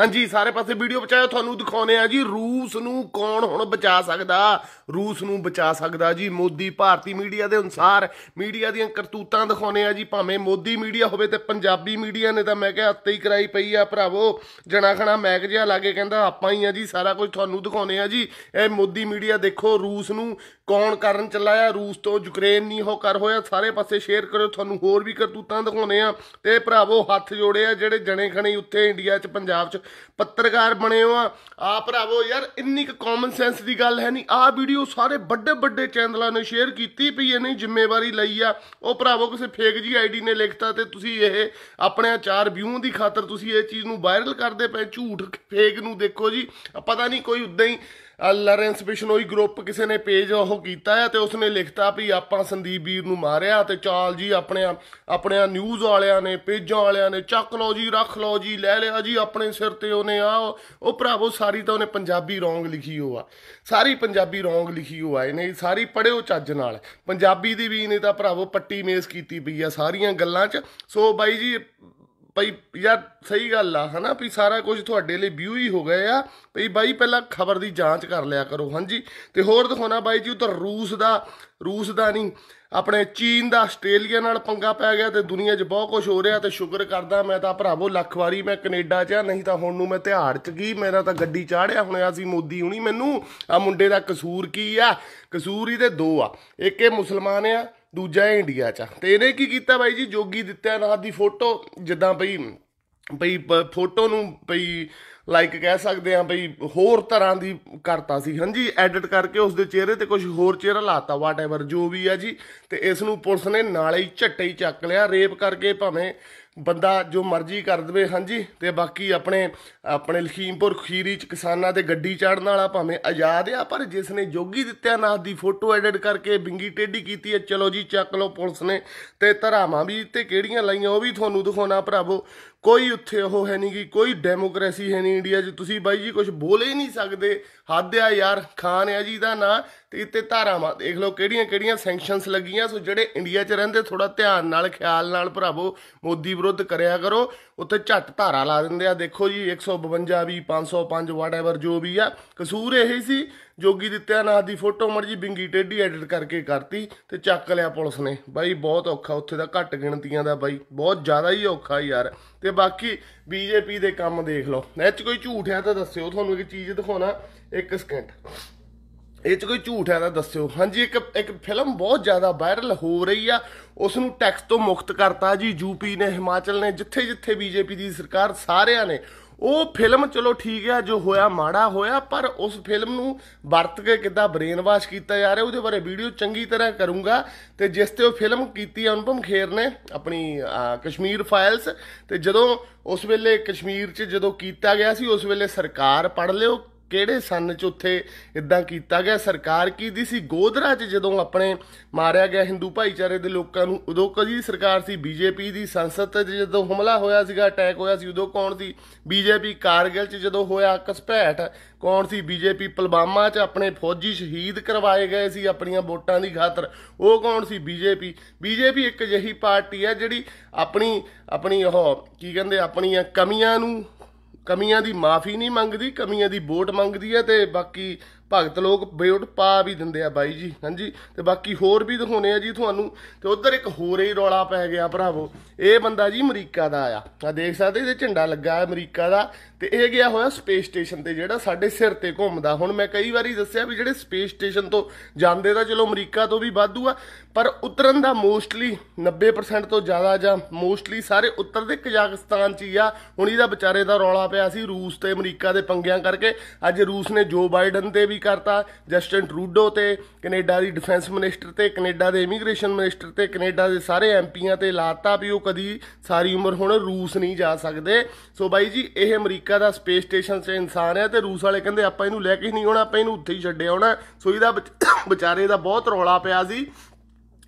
ਹਾਂਜੀ ਸਾਰੇ ਪਾਸੇ ਵੀਡੀਓ ਪਚਾਇਆ ਤੁਹਾਨੂੰ ਦਿਖਾਉਨੇ ਆ ਜੀ ਰੂਸ ਨੂੰ ਕੌਣ ਹੁਣ ਬਚਾ ਸਕਦਾ ਰੂਸ ਨੂੰ ਬਚਾ ਸਕਦਾ ਜੀ ਮੋਦੀ ਭਾਰਤੀ ਮੀਡੀਆ ਦੇ ਅਨੁਸਾਰ ਮੀਡੀਆ ਦੀਆਂ ਕਰਤੂਤਾਂ ਦਿਖਾਉਨੇ ਆ ਜੀ ਭਾਵੇਂ ਮੋਦੀ ਮੀਡੀਆ ਹੋਵੇ ਤੇ ਪੰਜਾਬੀ ਮੀਡੀਆ ਨੇ ਤਾਂ ਮੈਂ ਕਿਹਾ ਹੱਤੇ ਹੀ ਕਰਾਈ ਪਈ ਆ ਭਰਾਵੋ ਜਣਾ ਖਣਾ ਜਿਆ ਜਿਹਾ ਲਾਗੇ ਕਹਿੰਦਾ ਆਪਾਂ ਹੀ ਆ ਜੀ ਸਾਰਾ ਕੁਝ ਤੁਹਾਨੂੰ ਦਿਖਾਉਨੇ ਆ ਜੀ ਇਹ ਮੋਦੀ ਮੀਡੀਆ ਦੇਖੋ ਰੂਸ ਨੂੰ ਕੌਣ ਕਰਨ ਚੱਲਾਇਆ ਰੂਸ ਤੋਂ ਯੂਕਰੇਨ ਨਹੀਂ ਹੋ ਕਰ ਹੋਇਆ ਸਾਰੇ ਪਾਸੇ ਸ਼ੇਅਰ ਕਰੋ ਤੁਹਾਨੂੰ ਹੋਰ ਵੀ ਕਰਤੂਤਾਂ ਦਿਖਾਉਨੇ ਆ ਤੇ ਭਰਾਵੋ ਹੱਥ ਜੋੜੇ ਆ ਜਿਹੜੇ ਜਣੇ ਖਣੇ ਉੱਥੇ ਇੰਡੀਆ 'ਚ ਪੰਜਾਬ 'ਚ ਪੱਤਰਕਾਰ ਬਣੇ ਹੋ ਆ ਆ ਭਰਾਵੋ ਯਾਰ ਇੰਨੀ ਕ ਕਾਮਨ ਸੈਂਸ ਦੀ ਗੱਲ ਹੈ ਨਹੀਂ ਆ ਵੀਡੀਓ ਸਾਰੇ ਵੱਡੇ ਵੱਡੇ ਚੈਨਲਾਂ ਨੇ ਸ਼ੇਅਰ ਕੀਤੀ ਪਈ ਇਹਨੇ ਜ਼ਿੰਮੇਵਾਰੀ ਲਈ ਆ ਉਹ ਭਰਾਵੋ ਕਿਸੇ ਫੇਕ ਜੀ ਆਈਡੀ ਨੇ ਲਿਖਤਾ ਤੇ ਤੁਸੀਂ ਇਹ ਆਪਣੇ ਚਾਰ ਵਿਊ ਦੀ ਖਾਤਰ ਤੁਸੀਂ ਇਹ ਚੀਜ਼ ਨੂੰ ਵਾਇਰਲ ਕਰਦੇ ਪਏ ਝੂਠ ਫੇਕ ਨੂੰ ਦੇਖੋ ਜੀ ਪਤਾ ਨਹੀਂ ਕੋਈ ਉਦਾਂ ਹੀ ਲਾਰੈਂਸ ਬਿਸ਼ਨੋਈ ਗਰੁੱਪ ਕਿਸੇ ਨੇ ਪੇਜ ਉਹ ਕੀਤਾ ਹੈ ਤੇ ਉਸਨੇ ਲਿਖਤਾ ਵੀ ਆਪਾਂ ਸੰਦੀਪ ਵੀਰ ਨੂੰ ਮਾਰਿਆ ਤੇ ਚਾਲ ਜੀ ਆਪਣੇ ਆਪਣੇ ਨਿਊਜ਼ ਵਾਲਿਆਂ ਨੇ ਪੇਜਾਂ ਵਾਲਿਆਂ ਨੇ ਚੱਕ ਲਓ ਜੀ ਰੱਖ ਲਓ ਜੀ ਲੈ ਲਿਆ ਜੀ ਆਪਣੇ ਸਿਰ ਤੇ ਉਹਨੇ ਆ ਉਹ ਭਰਾਵੋ ਸਾਰੀ ਤਾਂ ਉਹਨੇ ਪੰਜਾਬੀ ਰੋਂਗ ਲਿਖੀ ਹੋਆ ਸਾਰੀ ਪੰਜਾਬੀ ਰੋਂਗ ਲਿਖੀ ਹੋਆ ਇਹਨੇ ਸਾਰੀ ਪੜਿਓ ਚੱਜ ਨਾਲ ਪੰਜਾਬੀ ਦੀ ਵੀ ਨਹੀਂ ਤਾਂ ਭਰਾਵੋ ਪੱਟੀ ਮੇਸ ਕੀਤੀ ਪਈ ਆ ਸਾਰੀਆਂ ਗੱਲਾਂ 'ਚ ਸੋ ਬਾਈ ਜੀ ਭਈ ਯਾਰ ਸਹੀ ਗੱਲ ਆ ਹਨਾ ਵੀ ਸਾਰਾ ਕੁਝ ਤੁਹਾਡੇ ਲਈ ਵਿਊ ਹੀ ਹੋ ਗਏ ਆ ਭਈ ਬਾਈ ਪਹਿਲਾਂ ਖਬਰ ਦੀ ਜਾਂਚ ਕਰ ਲਿਆ ਕਰੋ ਹਾਂਜੀ ਤੇ ਹੋਰ ਦਿਖਾਉਣਾ ਬਾਈ ਜੀ ਉਧਰ ਰੂਸ ਦਾ ਰੂਸ ਦਾ ਨਹੀਂ ਆਪਣੇ ਚੀਨ ਦਾ ਆਸਟ੍ਰੇਲੀਆ ਨਾਲ ਪੰਗਾ ਪੈ ਗਿਆ ਤੇ ਦੁਨੀਆ 'ਚ ਬਹੁਤ ਕੁਝ ਹੋ ਰਿਹਾ ਤੇ ਸ਼ੁਕਰ ਕਰਦਾ ਮੈਂ ਤਾਂ ਭਰਾਵੋ ਲੱਖ ਵਾਰੀ ਮੈਂ ਕੈਨੇਡਾ 'ਚ ਆ ਨਹੀਂ ਤਾਂ ਹੁਣ ਨੂੰ ਮੈਂ ਤਿਹਾੜ 'ਚ ਗਈ ਮੇਰਾ ਤਾਂ ਗੱਡੀ ਚਾੜਿਆ ਹੁਣ ਆ ਸੀ ਮੋਦੀ ਹੁਣੀ ਮੈਨੂੰ ਆ ਮੁੰਡੇ ਦਾ ਕਸੂਰ ਕੀ ਆ ਕਸੂਰ ਹੀ ਤੇ ਦੋ ਆ ਇੱਕ ਇਹ ਮੁਸਲਮਾਨ ਆ ਦੂਜਾ ਇੰਡੀਆ 'ਚ ਤੇ ਇਹਨੇ ਕੀ ਕੀਤਾ ਬਾਈ ਜੀ ਜੋਗੀ ਦਿੱਤਿਆ ਨਾਲ ਦੀ ਫੋਟੋ ਜਿੱਦਾਂ ਬਈ ਬਈ ਫੋਟੋ ਨੂੰ ਬਈ ਲਾਈਕ ਕਹਿ ਸਕਦੇ ਆ ਬਈ ਹੋਰ ਤਰ੍ਹਾਂ ਦੀ ਕਰਤਾ ਸੀ ਹਾਂਜੀ ਐਡਿਟ ਕਰਕੇ ਉਸ ਦੇ ਚਿਹਰੇ ਤੇ ਕੁਝ ਹੋਰ ਚਿਹਰਾ ਲਾਤਾ ਵਾਟ ਐਵਰ ਜੋ ਵੀ ਆ ਜੀ ਤੇ ਇਸ ਨੂੰ ਪੁਲਿਸ ਨੇ ਨਾਲੇ ਹੀ ਝੱਟੇ ਹੀ ਚੱਕ ਲਿਆ ਰੇਪ ਕਰਕੇ ਭਾਵੇਂ ਬੰਦਾ ਜੋ ਮਰਜ਼ੀ ਕਰ ਦਵੇ ਹਾਂਜੀ ਤੇ ਬਾਕੀ ਆਪਣੇ ਆਪਣੇ ਲਖੀਮਪੁਰ ਖੀਰੀ ਚ ਕਿਸਾਨਾਂ ਤੇ ਗੱਡੀ ਚੜਨ ਵਾਲਾ ਭਾਵੇਂ ਆਜ਼ਾਦ ਆ ਪਰ ਜਿਸ ਨੇ ਜੋਗੀ ਦਿੱਤਿਆ ਦਿੱਤਿਆਨਾਥ ਦੀ ਫੋਟੋ ਐਡਿਟ ਕਰਕੇ ਬਿੰਗੀ ਟੇਢੀ ਕੀਤੀ ਹੈ ਚਲੋ ਜੀ ਚੱਕ ਲਓ ਪੁਲਿਸ ਨੇ ਤੇ ਧਰਾਵਾਂ ਵੀ ਤੇ ਕਿਹੜੀਆਂ ਲਾਈਆਂ ਉਹ ਵੀ ਤੁਹਾਨੂੰ ਦਿਖਾਉਣਾ ਭਰਾਵੋ ਕੋਈ ਉੱਥੇ ਉਹ ਹੈ ਨਹੀਂ ਕਿ ਕੋਈ ਡੈਮੋਕ੍ਰੇਸੀ ਹੈ ਨਹੀਂ ਇੰਡੀਆ 'ਚ ਤੁਸੀਂ ਬਾਈ ਜੀ ਕੁਝ ਬੋਲ ਹੀ ਨਹੀਂ ਸਕਦੇ ਹੱਦ ਆ ਯਾਰ ਖਾਨ ਆ ਜੀ ਦਾ ਨਾਂ ਤੇ ਇੱਥੇ ਧਾਰਾਵਾਂ ਦੇਖ ਲਓ ਕਿਹੜੀਆਂ ਕਿਹੜੀਆਂ ਸੈਂਕਸ਼ਨਸ ਲੱਗੀਆਂ ਸੋ ਜਿਹੜੇ ਇੰਡੀਆ 'ਚ ਰਹਿੰਦੇ ਥੋੜਾ ਧਿਆਨ ਨਾਲ ਖਿਆਲ ਨਾਲ ਭਰਾਵੋ ਮੋਦੀ ਵਿਰੁੱਧ ਕਰਿਆ ਕਰੋ ਉੱਥੇ ਝੱਟ ਧਾਰਾ ਲਾ ਦਿੰਦੇ ਆ ਦੇਖੋ ਜੀ 152 ਵੀ 505 ਵਾਟਐਵਰ ਜੋ ਵੀ ਆ ਕਸੂਰ ਇਹੀ ਸੀ ਜੋਗੀ ਦਿੱਤਿਆ ਦਿੱਤਿਆਨਾਥ ਦੀ ਫੋਟੋ ਮੜ ਜੀ ਬਿੰਗੀ ਟੇਢੀ ਐਡਿਟ ਕਰਕੇ ਕਰਤੀ ਤੇ ਚੱਕ ਲਿਆ ਪੁਲਿਸ ਨੇ ਬਾਈ ਬਹੁਤ ਔਖਾ ਉੱਥੇ ਦਾ ਘੱਟ ਗਿਣਤੀਆਂ ਦਾ ਬਾਈ ਬਹੁਤ ਜ਼ਿਆਦਾ ਹੀ ਔਖਾ ਯਾਰ ਤੇ ਬਾਕੀ ਬੀਜੇਪੀ ਦੇ ਕੰਮ ਦੇਖ ਲਓ ਇਹ ਚ ਕੋਈ ਝੂਠ ਹੈ ਤਾਂ ਦੱਸਿਓ ਤੁਹਾਨੂੰ ਇੱਕ ਚੀਜ਼ ਦਿਖਾਉਣਾ ਇੱਕ ਸਕਿੰਟ ਇਹ ਚ ਕੋਈ ਝੂਠ ਹੈ ਤਾਂ ਦੱਸਿਓ ਹਾਂਜੀ ਇੱਕ ਇੱਕ ਫਿਲਮ ਬਹੁਤ ਜ਼ਿਆਦਾ ਵਾਇਰਲ ਹੋ ਰਹੀ ਆ ਉਸ ਨੂੰ ਟੈਕਸ ਤੋਂ ਮੁਕਤ ਕਰਤਾ ਜੀ ਯੂਪੀ ਨੇ ਹਿਮਾਚਲ ਨੇ ਜਿੱਥੇ ਜਿੱਥੇ ਬੀਜੇਪੀ ਦੀ ਸਰਕਾਰ ਸਾਰਿਆਂ ਨੇ ਉਹ ਫਿਲਮ ਚਲੋ ਠੀਕ ਆ ਜੋ ਹੋਇਆ ਮਾੜਾ ਹੋਇਆ ਪਰ ਉਸ ਫਿਲਮ ਨੂੰ ਵਰਤ ਕੇ ਕਿੱਦਾਂ ਬ੍ਰੇਨ ਵਾਸ਼ ਕੀਤਾ ਜਾ ਰਿਹਾ ਉਹਦੇ ਬਾਰੇ ਵੀਡੀਓ ਚੰਗੀ ਤਰ੍ਹਾਂ ਕਰੂੰਗਾ ਤੇ ਜਿਸ ਤੇ ਉਹ ਫਿਲਮ ਕੀਤੀ ਅਨੁਪਮ ਖੇਰ ਨੇ ਆਪਣੀ ਕਸ਼ਮੀਰ ਫਾਈਲਸ ਤੇ ਜਦੋਂ ਉਸ ਵੇਲੇ ਕਸ਼ਮੀਰ 'ਚ ਜਦੋਂ ਕੀਤਾ ਗਿਆ ਸੀ ਉਸ ਵੇਲੇ ਸਰਕਾਰ ਪੜ ਲਿਓ ਕਿਹੜੇ ਸੰਨ 'ਚ ਉੱਥੇ ਇਦਾਂ ਕੀਤਾ ਗਿਆ ਸਰਕਾਰ ਕੀ ਦੀ ਸੀ ਗੋਦਰਾ 'ਚ ਜਦੋਂ ਆਪਣੇ ਮਾਰਿਆ ਗਿਆ ਹਿੰਦੂ ਭਾਈਚਾਰੇ ਦੇ ਲੋਕਾਂ ਨੂੰ ਉਦੋਂ ਕਦੀ ਸਰਕਾਰ ਸੀ ਬੀਜੇਪੀ ਦੀ ਸੰਸਦ ਤੇ ਜਦੋਂ ਹਮਲਾ ਹੋਇਆ ਸੀਗਾ ਅਟੈਕ ਹੋਇਆ ਸੀ ਉਦੋਂ ਕੌਣ ਸੀ ਬੀਜੇਪੀ ਕਾਰਗਿਲ 'ਚ ਜਦੋਂ ਹੋਇਆ ਕਸਪੈਟ ਕੌਣ ਸੀ ਬੀਜੇਪੀ ਪਲਵਾਮਾ 'ਚ ਆਪਣੇ ਫੌਜੀ ਸ਼ਹੀਦ ਕਰਵਾਏ ਗਏ ਸੀ ਆਪਣੀਆਂ ਵੋਟਾਂ ਦੀ ਖਾਤਰ ਉਹ ਕੌਣ ਸੀ ਬੀਜੇਪੀ ਬੀਜੇਪੀ ਇੱਕ ਅਜਿਹੀ ਪਾਰਟੀ ਹੈ ਜਿਹੜੀ ਆਪਣੀ ਆਪਣੀ ਉਹ ਕੀ ਕਹਿੰਦੇ ਆਪਣੀਆਂ ਕਮੀਆਂ ਨੂੰ ਕਮੀਆਂ ਦੀ ਮਾਫੀ ਨਹੀਂ ਮੰਗਦੀ ਕਮੀਆਂ ਦੀ ਵੋਟ ਮੰਗਦੀ ਹੈ ਤੇ ਬਾਕੀ ਭਗਤ ਲੋਕ ਬੇਉਟ ਪਾ ਵੀ ਦਿੰਦੇ ਆ ਬਾਈ ਜੀ ਹਾਂਜੀ ਤੇ ਬਾਕੀ ਹੋਰ ਵੀ ਦਿਖਾਉਣੇ ਆ ਜੀ ਤੁਹਾਨੂੰ ਤੇ ਉਧਰ ਇੱਕ ਹੋਰ ਹੀ ਰੌਲਾ ਪੈ ਗਿਆ ਭਰਾਵੋ ਇਹ ਬੰਦਾ ਜੀ ਅਮਰੀਕਾ ਦਾ ਆ ਆ ਦੇਖ ਸਕਦੇ ਇਹਦੇ ਝੰਡਾ ਲੱਗਾ ਅਮਰੀਕਾ ਦਾ ਤੇ ਇਹ ਗਿਆ ਹੋਇਆ ਸਪੇਸ ਸਟੇਸ਼ਨ ਤੇ ਜਿਹੜਾ ਸਾਡੇ ਸਿਰ ਤੇ ਘੁੰਮਦਾ ਹੁਣ ਮੈਂ ਕਈ ਵਾਰੀ ਦੱਸਿਆ ਵੀ ਜਿਹੜੇ ਸਪੇਸ ਸਟੇਸ਼ਨ ਤੋਂ ਜਾਂਦੇ ਦਾ ਚਲੋ ਅਮਰੀਕਾ ਤੋਂ ਵੀ ਵਾਧੂ ਆ ਪਰ ਉਤਰਨ ਦਾ ਮੋਸਟਲੀ 90% ਤੋਂ ਜ਼ਿਆਦਾ ਜਾਂ ਮੋਸਟਲੀ ਸਾਰੇ ਉੱਤਰ ਦੇ ਕਜ਼ਾਕਿਸਤਾਨ ਚ ਹੀ ਆ ਹੁਣ ਇਹਦਾ ਵਿਚਾਰੇ ਦਾ ਰੌਲਾ ਪਿਆ ਸੀ ਰੂਸ ਤੇ ਅਮਰੀਕਾ ਦੇ ਪੰਗਿਆਂ ਕਰਕੇ ਅੱਜ ਰੂਸ ਨੇ ਜੋ ਬਾਈਡਨ ਤੇ ਵੀ ਵੀ ਕਰਤਾ ਜਸਟਨ ਟਰੂਡੋ ਤੇ ਕੈਨੇਡਾ ਦੀ ਡਿਫੈਂਸ ਮਿਨਿਸਟਰ ਤੇ ਕੈਨੇਡਾ ਦੇ ਇਮੀਗ੍ਰੇਸ਼ਨ ਮਿਨਿਸਟਰ ਤੇ ਕੈਨੇਡਾ ਦੇ ਸਾਰੇ ਐਮਪੀਆਂ ਤੇ ਲਾਤਾ ਵੀ ਉਹ ਕਦੀ ਸਾਰੀ ਉਮਰ ਹੁਣ ਰੂਸ ਨਹੀਂ ਜਾ ਸਕਦੇ ਸੋ ਬਾਈ ਜੀ ਇਹ ਅਮਰੀਕਾ ਦਾ ਸਪੇਸ ਸਟੇਸ਼ਨ 'ਚ ਇਨਸਾਨ ਹੈ ਤੇ ਰੂਸ ਵਾਲੇ ਕਹਿੰਦੇ ਆਪਾਂ ਇਹਨੂੰ ਲੈ ਕੇ ਨਹੀਂ ਆਉਣਾ ਆਪਾਂ ਇਹਨੂੰ ਉੱਥੇ ਹੀ ਛੱਡੇ ਆਉਣਾ ਸੋ ਇਹਦਾ ਵਿਚਾਰੇ ਦਾ ਬਹੁਤ ਰੌਲਾ ਪਿਆ ਸੀ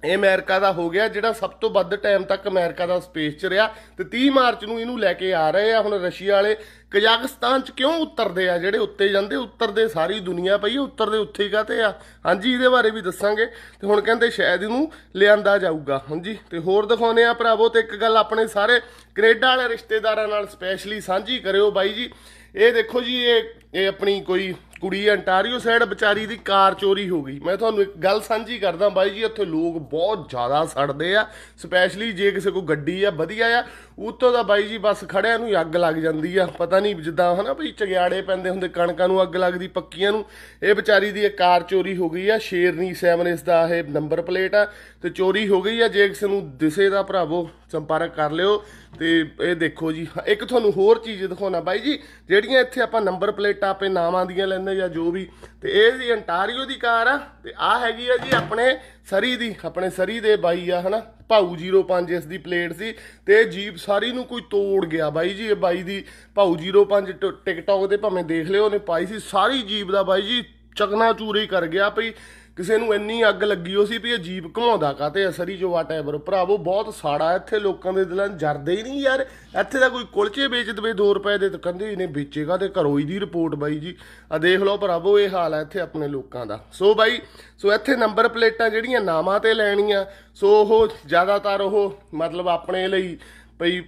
ਇਹ ਅਮਰੀਕਾ ਦਾ ਹੋ ਗਿਆ ਜਿਹੜਾ ਸਭ ਤੋਂ ਵੱਧ ਟਾਈਮ ਤੱਕ ਅਮਰੀਕਾ ਦਾ ਸਪੇਸ 'ਚ ਰਿਹਾ ਤੇ 30 ਮਾਰਚ ਨੂੰ ਇਹਨੂੰ ਲੈ ਕੇ ਆ ਰਹੇ ਆ ਹੁਣ ਰਸ਼ੀਆ ਵਾਲੇ ਕਜ਼ਾਕਿਸਤਾਨ 'ਚ ਕਿਉਂ ਉਤਰਦੇ ਆ ਜਿਹੜੇ ਉੱਤੇ ਜਾਂਦੇ ਉੱਤਰਦੇ ਸਾਰੀ ਦੁਨੀਆ ਪਈ ਉੱਤਰਦੇ ਉੱਥੇ ਹੀ ਕਾਤੇ ਆ ਹਾਂਜੀ ਇਹਦੇ ਬਾਰੇ ਵੀ ਦੱਸਾਂਗੇ ਤੇ ਹੁਣ ਕਹਿੰਦੇ ਸ਼ਾਇਦ ਇਹਨੂੰ ਲਿਆਂਦਾ ਜਾਊਗਾ ਹਾਂਜੀ ਤੇ ਹੋਰ ਦਿਖਾਉਨੇ ਆ ਭਰਾਵੋ ਤੇ ਇੱਕ ਗੱਲ ਆਪਣੇ ਸਾਰੇ ਕੈਨੇਡਾ ਵਾਲੇ ਰਿਸ਼ਤੇਦਾਰਾਂ ਨਾਲ ਸਪੈਸ਼ਲੀ ਸਾਂਝੀ ਕਰਿਓ ਬਾਈ ਜੀ ਇਹ ਦੇਖੋ ਜੀ ਇਹ ਇਹ ਆਪਣੀ ਕੋਈ ਕੁੜੀ ਅੰਟਾਰੀਓ ਸਾਈਡ ਵਿਚਾਰੀ ਦੀ ਕਾਰ ਚੋਰੀ ਹੋ ਗਈ ਮੈਂ ਤੁਹਾਨੂੰ ਇੱਕ ਗੱਲ ਸਾਂਝੀ ਕਰਦਾ ਬਾਈ ਜੀ ਇੱਥੇ ਲੋਕ ਬਹੁਤ ਜ਼ਿਆਦਾ ਸੜਦੇ ਆ ਸਪੈਸ਼ਲੀ ਜੇ ਕਿਸੇ ਕੋ ਗੱਡੀ ਆ ਵਧੀਆ ਆ ਉੱਥੋਂ ਦਾ ਬਾਈ ਜੀ ਬਸ ਖੜਿਆ ਨੂੰ ਅੱਗ ਲੱਗ ਜਾਂਦੀ ਆ ਪਤਾ ਨਹੀਂ ਜਿੱਦਾਂ ਹਨਾ ਬਈ ਚਗਿਆੜੇ ਪੈਂਦੇ ਹੁੰਦੇ ਕਣਕਾਂ ਨੂੰ ਅੱਗ ਲੱਗਦੀ ਪੱਕੀਆਂ ਨੂੰ ਇਹ ਵਿਚਾਰੀ ਦੀ ਇਹ ਕਾਰ ਚੋਰੀ ਹੋ ਗਈ ਆ ਸ਼ੇਰਨੀ 7 ਇਸ ਦਾ ਇਹ ਨੰਬਰ ਪਲੇਟ ਆ ਤੇ ਚੋਰੀ ਹੋ ਗਈ ਆ ਜੇ ਕਿਸੇ ਨੂੰ ਦਿਸੇ ਦਾ ਭਰਾਵੋ ਸੰਪਰਕ ਕਰ ਲਿਓ ਤੇ ਇਹ ਦੇਖੋ ਜੀ ਇੱਕ ਤੁਹਾਨੂੰ ਹੋਰ ਚੀਜ਼ ਦਿਖਾਉਣਾ ਬਾਈ ਜੀ ਜਿਹੜੀਆਂ ਇੱਥੇ ਆਪਾਂ ਨੰਬਰ ਪਲੇਟਾਂ 'ਤੇ ਨਾਵਾਂ ਦੀਆਂ ਲੈਂਦੇ ਦਿੰਦੇ ਜਾਂ ਜੋ ਵੀ ਤੇ ਇਹ ਜੀ ਅੰਟਾਰੀਓ ਦੀ ਕਾਰ ਆ ਤੇ ਆ ਹੈਗੀ ਆ ਜੀ ਆਪਣੇ ਸਰੀ ਦੀ ਆਪਣੇ ਸਰੀ ਦੇ ਬਾਈ ਆ ਹਨਾ ਪਾਉ 05 ਇਸ ਦੀ ਪਲੇਟ ਸੀ ਤੇ ਜੀਪ ਸਾਰੀ ਨੂੰ ਕੋਈ ਤੋੜ ਗਿਆ ਬਾਈ ਜੀ ਇਹ ਬਾਈ ਦੀ ਪਾਉ 05 ਟਿਕਟੌਕ ਤੇ ਭਾਵੇਂ ਦੇਖ ਲਿਓ ਉਹਨੇ ਪਾਈ ਸੀ ਸਾਰੀ ਜੀਪ ਦਾ ਬਾਈ ਜੀ ਚਕਨਾ ਚੂਰੀ ਕਰ ਗਿਆ ਭਈ ਕਿਸੇ ਨੂੰ ਇੰਨੀ ਅੱਗ ਲੱਗੀ ਹੋ ਸੀ ਵੀ ਇਹ ਜੀਪ ਘਮਾਉਂਦਾ ਕਾਤੇ ਅਸਰੀ ਜੋ ਵਾਟਐਵਰ ਭਰਾਵੋ ਬਹੁਤ ਸਾੜਾ ਇੱਥੇ ਲੋਕਾਂ ਦੇ ਦਿਲਾਂ ਜਰਦੇ ਹੀ ਨਹੀਂ ਯਾਰ ਇੱਥੇ ਦਾ ਕੋਈ ਕੁਲਚੇ ਵੇਚ ਦਵੇ 2 ਰੁਪਏ ਦੇ ਤਾਂ ਕਹਿੰਦੇ ਨੇ ਵੇਚੇਗਾ ਤੇ ਘਰੋ ਹੀ ਦੀ ਰਿਪੋਰਟ ਬਾਈ ਜੀ ਆ ਦੇਖ ਲਓ ਭਰਾਵੋ ਇਹ ਹਾਲ ਹੈ ਇੱਥੇ ਆਪਣੇ ਲੋਕਾਂ ਦਾ ਸੋ ਬਾਈ ਸੋ ਇੱਥੇ ਨੰਬਰ ਪਲੇਟਾਂ ਜਿਹੜੀਆਂ ਨਾਮਾਂ ਤੇ ਲੈਣੀਆਂ ਸੋ ਉਹ ਜ਼ਿਆਦਾਤਰ ਉਹ ਮਤਲਬ ਆਪਣੇ ਲਈ ਭਈ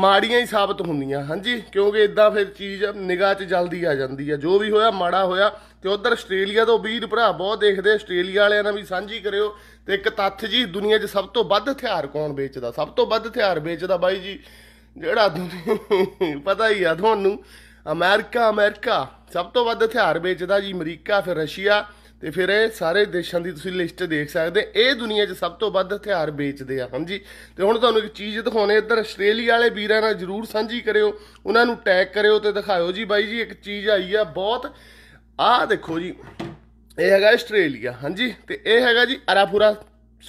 ਮਾੜੀਆਂ ਹੀ ਸਾਬਤ ਹੁੰਦੀਆਂ ਹਾਂਜੀ ਕਿਉਂਕਿ ਇਦਾਂ ਫਿਰ ਚੀਜ਼ ਨਿਗਾਹ 'ਚ ਜਲਦੀ ਆ ਜਾਂਦੀ ਆ ਜੋ ਵੀ ਹੋਇਆ ਮਾੜਾ ਹੋਇਆ ਤੇ ਉਧਰ ਆਸਟ੍ਰੇਲੀਆ ਤੋਂ ਵੀਰ ਭਰਾ ਬਹੁਤ ਦੇਖਦੇ ਆਸਟ੍ਰੇਲੀਆ ਵਾਲਿਆਂ ਨਾਲ ਵੀ ਸਾਂਝੀ ਕਰਿਓ ਤੇ ਇੱਕ ਤੱਥ ਜੀ ਦੁਨੀਆ 'ਚ ਸਭ ਤੋਂ ਵੱਧ ਹਥਿਆਰ ਕੌਣ ਵੇਚਦਾ ਸਭ ਤੋਂ ਵੱਧ ਹਥਿਆਰ ਵੇਚਦਾ ਬਾਈ ਜੀ ਜਿਹੜਾ ਪਤਾ ਹੀ ਆ ਤੁਹਾਨੂੰ ਅਮਰੀਕਾ ਅਮਰੀਕਾ ਸਭ ਤੋਂ ਵੱਧ ਹਥਿਆਰ ਵੇਚਦਾ ਜੀ ਅਮਰੀਕਾ ਫਿਰ ਰਸ਼ੀਆ ਤੇ ਫਿਰ ਇਹ ਸਾਰੇ ਦੇਸ਼ਾਂ ਦੀ ਤੁਸੀਂ ਲਿਸਟ ਦੇਖ ਸਕਦੇ ਇਹ ਦੁਨੀਆ 'ਚ ਸਭ ਤੋਂ ਵੱਧ ਹਥਿਆਰ ਵੇਚਦੇ ਆ ਹਾਂਜੀ ਤੇ ਹੁਣ ਤੁਹਾਨੂੰ ਇੱਕ ਚੀਜ਼ ਦਿਖਾਉਣੇ ਇੱਧਰ ਆਸਟ੍ਰੇਲੀਆ ਵਾਲੇ ਵੀਰਾਂ ਨਾਲ ਜਰੂਰ ਸਾਂਝੀ ਕਰਿਓ ਉਹਨਾਂ ਨੂੰ ਟੈਗ ਕਰਿਓ ਤੇ ਦਿਖਾਇਓ ਜੀ ਬਾਈ ਜੀ ਇੱਕ ਚੀਜ਼ ਆਈ ਆ ਬਹੁਤ ਆਹ ਦੇਖੋ ਜੀ ਇਹ ਹੈਗਾ ਆਸਟ੍ਰੇਲੀਆ ਹਾਂਜੀ ਤੇ ਇਹ ਹੈਗਾ ਜੀ ਅਰਾਫੂਰਾ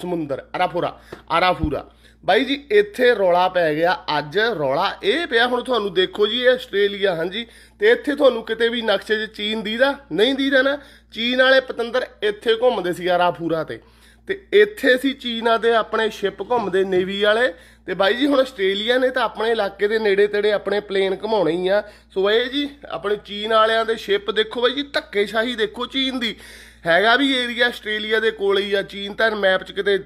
ਸਮੁੰਦਰ ਅਰਾਫੂਰਾ ਅਰਾਫੂਰਾ ਬਾਈ ਜੀ ਇੱਥੇ ਰੌਲਾ ਪੈ ਗਿਆ ਅੱਜ ਰੌਲਾ ਇਹ ਪਿਆ ਹੁਣ ਤੁਹਾਨੂੰ ਦੇਖੋ ਜੀ ਇਹ ਆਸਟ੍ਰੇਲੀਆ ਹਾਂਜੀ ਤੇ ਇੱਥੇ ਤੁਹਾਨੂੰ ਕਿਤੇ ਵੀ ਨਕਸ਼ੇ 'ਚ ਚੀਨ ਦੀਦਾ ਨਹੀਂ ਦੀਦਾ ਨਾ ਚੀਨ ਵਾਲੇ ਪਤੰਦਰ ਇੱਥੇ ਘੁੰਮਦੇ ਸੀ ਯਾਰ ਆ ਫੂਰਾ ਤੇ ਤੇ ਇੱਥੇ ਸੀ ਚੀਨ ਦੇ ਆਪਣੇ ਸ਼ਿਪ ਘੁੰਮਦੇ ਨੇਵੀ ਵਾਲੇ ਤੇ ਬਾਈ ਜੀ ਹੁਣ ਆਸਟ੍ਰੇਲੀਆ ਨੇ ਤਾਂ ਆਪਣੇ ਇਲਾਕੇ ਦੇ ਨੇੜੇ ਤੇੜੇ ਆਪਣੇ ਪਲੇਨ ਘਮਾਉਣੇ ਹੀ ਆ ਸੋ ਇਹ ਜੀ ਆਪਣੇ ਚੀਨ ਵਾਲਿਆਂ ਦੇ ਸ਼ਿਪ ਦੇਖੋ ਬਾਈ ਜੀ ਧੱਕੇਸ਼ਾਹੀ ਦੇਖੋ ਚੀਨ ਦੀ ਹੈਗਾ ਵੀ ਏਰੀਆ ਆਸਟ੍ਰੇਲੀਆ ਦੇ ਕੋਲ ਹੀ ਆ ਚੀਨ ਤਾਂ ਮੈਪ 'ਚ ਕਿਤੇ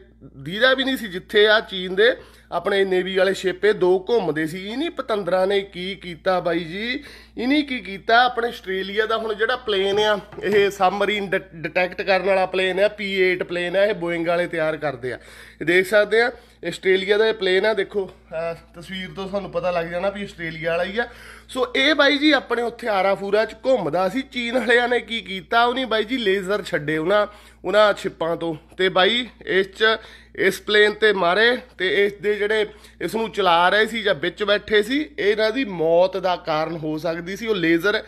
ਦੀਦਾ ਵੀ ਨਹੀਂ ਸੀ ਜਿੱਥੇ ਆ ਚੀਨ ਦੇ ਆਪਣੇ ਨੇਵੀ ਵਾਲੇ ਛੇਪੇ ਦੋ ਘੁੰਮਦੇ ਸੀ ਇਨੀ ਪਤੰਦਰਾ ਨੇ ਕੀ ਕੀਤਾ ਬਾਈ ਜੀ ਇਨੀ ਕੀ ਕੀਤਾ ਆਪਣੇ ਆਸਟ੍ਰੇਲੀਆ ਦਾ ਹੁਣ ਜਿਹੜਾ ਪਲੇਨ ਆ ਇਹ ਸਬਮਰੀਨ ਡਿਟੈਕਟ ਕਰਨ ਵਾਲਾ ਪਲੇਨ ਆ P8 ਪਲੇਨ ਆ ਇਹ ਬੋਇੰਗ ਵਾਲੇ ਤਿਆਰ ਕਰਦੇ ਆ ਦੇਖ ਸਕਦੇ ਆ ਆਸਟ੍ਰੇਲੀਆ ਦਾ ਇਹ ਪਲੇਨ ਆ ਦੇਖੋ ਤਸਵੀਰ ਤੋਂ ਤੁਹਾਨੂੰ ਪਤਾ ਲੱਗ ਜਾਣਾ ਵੀ ਆਸਟ੍ਰੇਲੀਆ ਵਾਲਾ ਹੀ ਆ ਸੋ ਇਹ ਬਾਈ ਜੀ ਆਪਣੇ ਉੱਥੇ ਆਰਾ ਫੂਰਾ ਚ ਘੁੰਮਦਾ ਸੀ ਚੀਨ ਵਾਲਿਆਂ ਨੇ ਕੀ ਕੀਤਾ ਨਹੀਂ ਬਾਈ ਜੀ ਲੇਜ਼ਰ ਛੱਡੇ ਉਹਨਾਂ ਉਹਨਾਂ ਛਿਪਾਂ ਤੋਂ ਤੇ ਬਾਈ ਇਸ ਚ ਇਸ ਪਲੇਨ ਤੇ ਮਾਰੇ ਤੇ ਇਸ ਦੇ ਜਿਹੜੇ ਇਸ ਨੂੰ ਚਲਾ ਰਹੇ ਸੀ ਜਾਂ ਵਿੱਚ ਬੈਠੇ ਸੀ ਇਹਨਾਂ ਦੀ ਮੌਤ ਦਾ ਕਾਰਨ ਹੋ ਸਕਦੀ ਸੀ ਉਹ ਲੇਜ਼ਰ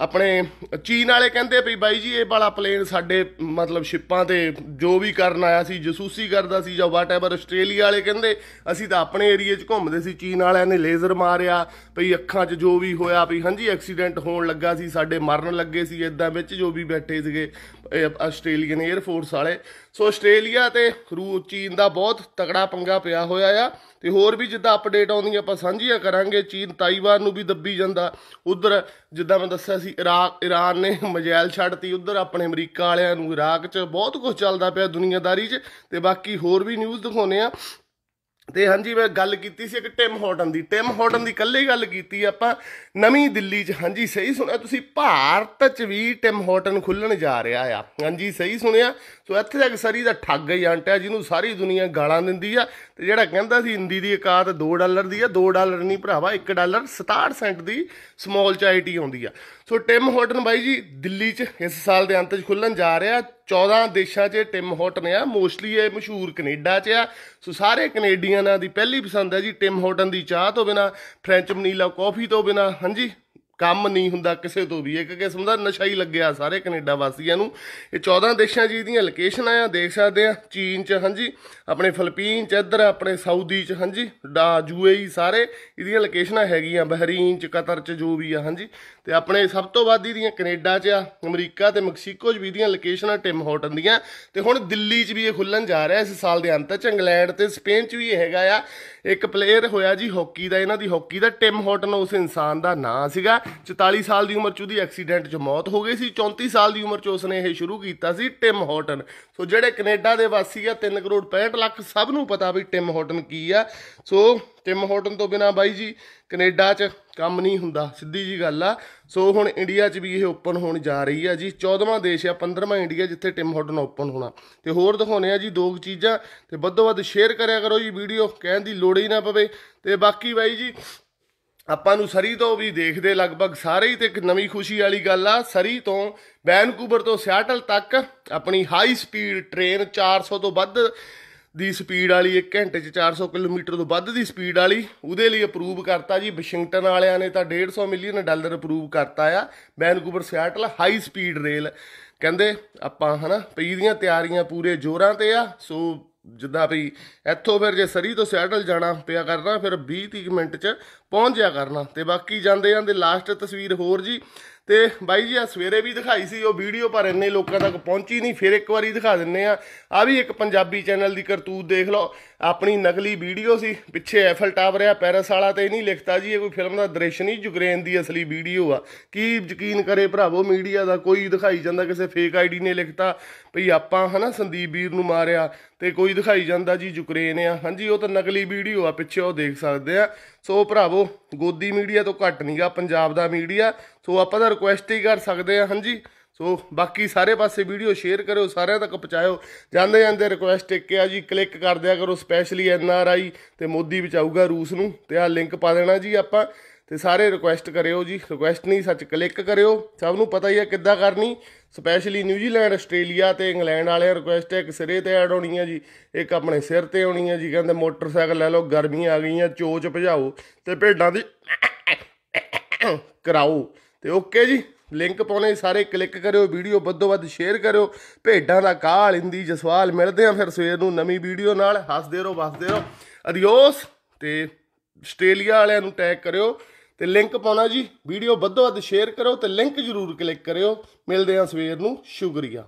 ਆਪਣੇ ਚੀਨ ਵਾਲੇ ਕਹਿੰਦੇ ਵੀ ਬਾਈ ਜੀ ਇਹ ਵਾਲਾ ਪਲੇਨ ਸਾਡੇ ਮਤਲਬ ਸ਼ਿਪਾਂ ਤੇ ਜੋ ਵੀ ਕਰਨ ਆਇਆ ਸੀ ਜਸੂਸੀ ਕਰਦਾ ਸੀ ਜਾਂ ਵਾਟਐਵਰ ਆਸਟ੍ਰੇਲੀਆ ਵਾਲੇ ਕਹਿੰਦੇ ਅਸੀਂ ਤਾਂ ਆਪਣੇ ਏਰੀਆ 'ਚ ਘੁੰਮਦੇ ਸੀ ਚੀਨ ਵਾਲਿਆਂ ਨੇ ਲੇਜ਼ਰ ਮਾਰਿਆ ਭਈ ਅੱਖਾਂ 'ਚ ਜੋ ਵੀ ਹੋਇਆ ਭਈ ਹਾਂਜੀ ਐਕਸੀਡੈਂਟ ਹੋਣ ਲੱਗਾ ਸੀ ਸਾਡੇ ਮਰਨ ਲੱਗੇ ਸੀ ਇਦਾਂ ਵਿੱਚ ਜੋ ਵੀ ਬੈਠੇ ਸੀਗੇ ਆਸਟ੍ਰੇਲੀਅਨ 에ਅਰ ਫੋਰਸ ਵਾਲੇ ਸੋ ਆਸਟ੍ਰੇਲੀਆ ਤੇ ਰੂ ਚੀਨ ਦਾ ਬਹੁਤ ਤਕੜਾ ਪੰਗਾ ਪਿਆ ਹੋਇਆ ਆ ਤੇ ਹੋਰ ਵੀ ਜਿੱਦਾਂ ਅਪਡੇਟ ਆਉਂਦੀਆਂ ਆਪਾਂ ਸਾਂਝੀਆਂ ਕਰਾਂਗੇ ਚੀਨ ਤਾਈਵਾਨ ਨੂੰ ਵੀ ਦੱਬੀ ਜਾਂਦਾ ਉਧਰ ਜਿੱਦਾਂ ਮੈਂ ਦੱਸਿਆ ਸੀ ਸੀ ਇਰਾਕ ਈਰਾਨ ਨੇ ਮਜੈਲ ਛੱਡਤੀ ਉਧਰ ਆਪਣੇ ਅਮਰੀਕਾ ਵਾਲਿਆਂ ਨੂੰ ਇਰਾਕ 'ਚ ਬਹੁਤ ਕੁਝ ਚੱਲਦਾ ਪਿਆ ਦੁਨੀਆਦਾਰੀ 'ਚ ਤੇ ਬਾਕੀ ਹੋਰ ਵੀ ਨਿਊਜ਼ ਦਿਖਾਉਨੇ ਆ ਤੇ ਹਾਂਜੀ ਮੈਂ ਗੱਲ ਕੀਤੀ ਸੀ ਇੱਕ ਟਿਮ ਹੌਟਨ ਦੀ ਟਿਮ ਹੌਟਨ ਦੀ ਕੱਲੇ ਗੱਲ ਕੀਤੀ ਆਪਾਂ ਨਵੀਂ ਦਿੱਲੀ 'ਚ ਹਾਂਜੀ ਸਹੀ ਸੁਣਿਆ ਤੁਸੀਂ ਭਾਰਤ 'ਚ ਵੀ ਟਿਮ ਹੌਟਨ ਖੁੱਲਣ ਜਾ ਰਿਹਾ ਆ ਹਾਂਜੀ ਸਹੀ ਸੁਣਿਆ ਸੋ ਇੱਥੇ ਤੱਕ ਸਰੀ ਦਾ ਠੱਗ ਹੀ ਆਂਟਾ ਜਿਹਨੂੰ ਸਾਰੀ ਦੁਨੀਆ ਗਾਲਾਂ ਦਿੰਦੀ ਆ ਤੇ ਜਿਹੜਾ ਕਹਿੰਦਾ ਸੀ ਹਿੰਦੀ ਦੀ ਇਕਾਤ 2 ਡਾਲਰ ਦੀ ਆ 2 ਡਾਲਰ ਨਹੀਂ ਭਰਾਵਾ 1 ਡਾਲਰ 67 ਸੈਂਟ ਦੀ ਸਮਾਲ ਚਾਇਟੀ ਆਉਂਦੀ ਆ ਸੋ ਟਿਮ ਹੋਟਨ ਬਾਈ ਜੀ ਦਿੱਲੀ 'ਚ ਇਸ ਸਾਲ ਦੇ ਅੰਤ 'ਚ ਖੁੱਲਣ ਜਾ ਰਿਹਾ 14 ਦੇਸ਼ਾਂ 'ਚ ਟਿਮ ਹੋਟਨ ਆ ਮੋਸਟਲੀ ਇਹ ਮਸ਼ਹੂਰ ਕੈਨੇਡਾ 'ਚ ਆ ਸੋ ਸਾਰੇ ਕੈਨੇਡੀਅਨਾਂ ਦੀ ਪਹਿਲੀ ਪਸੰਦ ਹੈ ਜੀ ਟਿਮ ਹੋਟਨ ਦੀ ਚਾਹ ਤੋਂ ਬਿਨਾ ਫ੍ਰੈਂਚ ਮਨੀਲਾ ਕਾਫੀ ਤੋਂ ਬਿਨਾ ਹਾਂਜੀ ਕੰਮ ਨਹੀਂ ਹੁੰਦਾ ਕਿਸੇ ਤੋਂ ਵੀ ਇੱਕ ਕਿਸਮ ਦਾ ਨਸ਼ਾ ਹੀ ਲੱਗਿਆ ਸਾਰੇ ਕੈਨੇਡਾ ਵਾਸੀਆਂ ਨੂੰ ਇਹ 14 ਦੇਸ਼ਾਂ ਜੀ ਦੀਆਂ ਲੋਕੇਸ਼ਨਾਂ ਆ ਦੇਖ ਸਕਦੇ ਆ ਚੀਨ ਚ ਹਾਂਜੀ ਆਪਣੇ ਫਿਲੀਪੀਨ ਚ ਇੱਧਰ ਆਪਣੇ ਸਾਊਦੀ ਚ ਹਾਂਜੀ ਡਾ ਯੂਏਈ ਸਾਰੇ ਇਹਦੀਆਂ ਲੋਕੇਸ਼ਨਾਂ ਹੈਗੀਆਂ ਬਹਿਰੀਨ ਚ ਕਤਰ ਚ ਜੋ ਵੀ ਆ ਹਾਂਜੀ ਤੇ ਆਪਣੇ ਸਭ ਤੋਂ ਵੱਧ ਇਹਦੀਆਂ ਕੈਨੇਡਾ ਚ ਆ ਅਮਰੀਕਾ ਤੇ ਮੈਕਸੀਕੋ ਚ ਵੀ ਇਹਦੀਆਂ ਲੋਕੇਸ਼ਨਾਂ ਟਿਮ ਹੋਟਨ ਦੀਆਂ ਤੇ ਹੁਣ ਦਿੱਲੀ ਚ ਵੀ ਇਹ ਖੁੱਲਣ ਜਾ ਰਿਹਾ ਇਸ ਸਾਲ ਦੇ ਅੰਤ ਚ ਇੰਗਲੈਂਡ ਤੇ ਸਪੇਨ ਚ ਵੀ ਇਹ ਹੈਗਾ ਆ ਇੱਕ ਪਲੇਅਰ ਹੋਇਆ ਜੀ ਹਾਕੀ ਦਾ ਇਹਨਾਂ ਦੀ ਹਾਕੀ ਦਾ ਟਿਮ ਹੋਟਨ ਉਸ ਇਨਸਾਨ ਦਾ ਨਾਂ ਸੀਗਾ 44 ਸਾਲ ਦੀ ਉਮਰ 'ਚ ਉਹਦੀ ਐਕਸੀਡੈਂਟ 'ਚ ਮੌਤ ਹੋ ਗਈ ਸੀ 34 ਸਾਲ ਦੀ ਉਮਰ 'ਚ ਉਸਨੇ ਇਹ ਸ਼ੁਰੂ ਕੀਤਾ ਸੀ ਟਿਮ ਹੌਟਨ ਸੋ ਜਿਹੜੇ ਕੈਨੇਡਾ ਦੇ ਵਾਸੀ ਆ 3 ਕਰੋੜ 65 ਲੱਖ ਸਭ ਨੂੰ ਪਤਾ ਵੀ ਟਿਮ ਹੌਟਨ ਕੀ ਆ ਸੋ ਟਿਮ ਹੌਟਨ ਤੋਂ ਬਿਨਾ ਬਾਈ ਜੀ ਕੈਨੇਡਾ 'ਚ ਕੰਮ ਨਹੀਂ ਹੁੰਦਾ ਸਿੱਧੀ ਜੀ ਗੱਲ ਆ ਸੋ ਹੁਣ ਇੰਡੀਆ 'ਚ ਵੀ ਇਹ ਓਪਨ ਹੋਣ ਜਾ ਰਹੀ ਆ ਜੀ 14ਵਾਂ ਦੇਸ਼ ਆ 15ਵਾਂ ਇੰਡੀਆ ਜਿੱਥੇ ਟਿਮ ਹੌਟਨ ਓਪਨ ਹੋਣਾ ਤੇ ਹੋਰ ਦਿਖਾਉਣੇ ਆ ਜੀ ਦੋ ਚੀਜ਼ਾਂ ਤੇ ਵੱਧੋ ਵੱਧ ਸ਼ੇਅਰ ਕਰਿਆ ਕਰੋ ਜੀ ਵੀਡੀਓ ਕਹਿਣ ਦੀ ਲੋੜ ਹੀ ਨਾ ਪਵੇ ਤੇ ਬਾਕੀ ਬਾਈ ਜੀ ਆਪਾਂ ਨੂੰ ਸਰੀ ਤੋਂ ਵੀ ਦੇਖਦੇ ਲਗਭਗ ਸਾਰੇ ਹੀ ਤੇ ਇੱਕ ਨਵੀਂ ਖੁਸ਼ੀ ਵਾਲੀ ਗੱਲ ਆ ਸਰੀ ਤੋਂ ਵੈਨਕੂਵਰ ਤੋਂ ਸਿਆਟਲ ਤੱਕ ਆਪਣੀ ਹਾਈ ਸਪੀਡ ਟ੍ਰੇਨ 400 ਤੋਂ ਵੱਧ ਦੀ ਸਪੀਡ ਵਾਲੀ 1 ਘੰਟੇ 'ਚ 400 ਕਿਲੋਮੀਟਰ ਤੋਂ ਵੱਧ ਦੀ ਸਪੀਡ ਵਾਲੀ ਉਹਦੇ ਲਈ ਅਪਰੂਵ ਕਰਤਾ ਜੀ ਵਾਸ਼ਿੰਗਟਨ ਵਾਲਿਆਂ ਨੇ ਤਾਂ 150 ਮਿਲੀਅਨ ਡਾਲਰ ਅਪਰੂਵ ਕਰਤਾ ਆ Vancouver Seattle high speed rail ਕਹਿੰਦੇ ਆਪਾਂ ਹਨਾ ਪਈ ਦੀਆਂ ਤਿਆਰੀਆਂ ਪੂਰੇ ਜ਼ੋਰਾਂ ਤੇ ਆ ਸੋ ਜਿੱਦਾਂ ਵੀ ਇੱਥੋਂ ਫਿਰ ਜੇ ਸਰੀ ਤੋਂ ਸੈਟਲ ਜਾਣਾ ਪਿਆ ਕਰਨਾ ਫਿਰ 20 30 ਮਿੰਟ 'ਚ ਪਹੁੰਚ ਜਾ ਕਰਨਾ ਤੇ ਬਾਕੀ ਜਾਂਦੇ ਜਾਂਦੇ ਲਾਸਟ ਤਸਵੀਰ ਹੋਰ ਜੀ ਤੇ ਬਾਈ ਜੀ ਆ ਸਵੇਰੇ ਵੀ ਦਿਖਾਈ ਸੀ ਉਹ ਵੀਡੀਓ ਪਰ ਇੰਨੇ ਲੋਕਾਂ ਤੱਕ ਪਹੁੰਚੀ ਨਹੀਂ ਫਿਰ ਇੱਕ ਵਾਰੀ ਦਿਖਾ ਦਿੰਨੇ ਆ ਆ ਵੀ ਇੱਕ ਪੰਜਾਬੀ ਚੈਨਲ ਦੀ ਕਰਤੂਤ ਦੇਖ ਲਓ ਆਪਣੀ ਨਕਲੀ ਵੀਡੀਓ ਸੀ ਪਿੱਛੇ ਐਫਲ ਟਾਵਰ ਆ ਪੈਰਿਸ ਵਾਲਾ ਤੇ ਨਹੀਂ ਲਿਖਤਾ ਜੀ ਇਹ ਕੋਈ ਫਿਲਮ ਦਾ ਦ੍ਰਿਸ਼ ਨਹੀਂ ਯੂਕਰੇਨ ਦੀ ਅਸਲੀ ਵੀਡੀਓ ਆ ਕੀ ਯਕੀਨ ਕਰੇ ਭਰਾਵੋ ਮੀਡੀਆ ਦਾ ਕੋਈ ਦਿਖਾਈ ਜਾਂਦਾ ਕਿਸੇ ਫੇਕ ਆਈਡੀ ਨੇ ਲਿਖਤਾ ਭਈ ਆਪਾਂ ਹਨਾ ਸੰਦੀਪ ਵੀਰ ਨੂੰ ਮਾਰਿਆ ਤੇ ਕੋਈ ਦਿਖਾਈ ਜਾਂਦਾ ਜੀ ਯੂਕਰੇਨ ਆ ਹਾਂਜੀ ਉਹ ਤਾਂ ਨਕਲੀ ਵੀਡੀਓ ਆ ਪਿੱਛੇ ਉਹ ਦੇਖ ਸਕਦੇ ਆ ਸੋ ਭਰਾਵੋ ਗੋਦੀ ਮੀਡੀਆ ਤੋਂ ਘੱਟ ਨਹੀਂਗਾ ਪੰਜਾਬ ਦਾ ਮੀਡੀਆ ਸੋ ਆਪਾਂ ਤਾਂ ਰਿਕੁਐਸਟ ਹੀ ਕਰ ਸਕਦੇ ਆ ਹਾਂਜੀ ਸੋ ਬਾਕੀ ਸਾਰੇ ਪਾਸੇ ਵੀਡੀਓ ਸ਼ੇਅਰ ਕਰਿਓ ਸਾਰਿਆਂ ਤੱਕ ਪਹੁੰਚਾਇਓ ਜਾਂਦੇ ਜਾਂਦੇ ਰਿਕੁਐਸਟ ਇੱਕ ਆ ਜੀ ਕਲਿੱਕ ਕਰ ਦਿਆ ਕਰੋ ਸਪੈਸ਼ਲੀ ਐਨ ਆਰ ਆਈ ਤੇ ਮੋਦੀ ਬਚਾਊਗਾ ਰੂਸ ਨੂੰ ਤੇ ਆ ਲਿੰਕ ਪਾ ਦੇਣਾ ਜੀ ਆਪਾਂ ਤੇ ਸਾਰੇ ਰਿਕੁਐਸਟ ਕਰਿਓ ਜੀ ਰਿਕੁਐਸਟ ਨਹੀਂ ਸੱਚ ਕਲਿੱਕ ਕਰਿਓ ਸਭ ਨੂੰ ਪਤਾ ਹੀ ਆ ਕਿੱਦਾਂ ਕਰਨੀ ਸਪੈਸ਼ਲੀ ਨਿਊਜ਼ੀਲੈਂਡ ਆਸਟ੍ਰੇਲੀਆ ਤੇ ਇੰਗਲੈਂਡ ਵਾਲਿਆਂ ਰਿਕੁਐਸਟ ਹੈ ਇੱਕ ਸਿਰੇ ਤੇ ਐਡ ਹੋਣੀ ਹੈ ਜੀ ਇੱਕ ਆਪਣੇ ਸਿਰ ਤੇ ਹੋਣੀ ਹੈ ਜੀ ਕਹਿੰਦੇ ਮੋਟਰਸਾਈਕਲ ਲੈ ਲਓ ਗਰਮੀ ਆ ਗਈਆਂ ਚੋਚ ਭਜਾਓ ਤੇ ਭੇਡਾਂ ਦੀ ਕਰਾਓ ਤੇ ਓਕੇ ਜੀ ਲਿੰਕ ਪਾਉਣੇ ਸਾਰੇ ਕਲਿੱਕ ਕਰਿਓ ਵੀਡੀਓ ਵੱਧੋ ਵੱਧ ਸ਼ੇਅਰ ਕਰਿਓ ਭੇਡਾਂ ਦਾ ਕਾਲ ਹਿੰਦੀ ਜਸਵਾਲ ਮਿਲਦੇ ਆ ਫਿਰ ਸਵੇਰ ਨੂੰ ਨਵੀਂ ਵੀਡੀਓ ਨਾਲ ਹੱਸਦੇ ਰਹੋ ਵਸਦੇ ਰਹੋ ਅਡੀਓਸ ਤੇ ਆਸਟ੍ਰੇਲੀਆ ਵਾਲਿਆਂ ਨੂੰ ਟੈਗ ਕਰਿਓ ਤੇ ਲਿੰਕ ਪਾਉਣਾ ਜੀ ਵੀਡੀਓ ਵੱਧੋ ਵੱਧ ਸ਼ੇਅਰ ਕਰੋ ਤੇ ਲਿੰਕ ਜਰੂਰ ਕਲਿੱਕ ਕਰਿਓ ਮਿਲਦੇ ਆਂ ਸਵੇਰ ਨੂੰ ਸ਼ੁਕਰੀਆ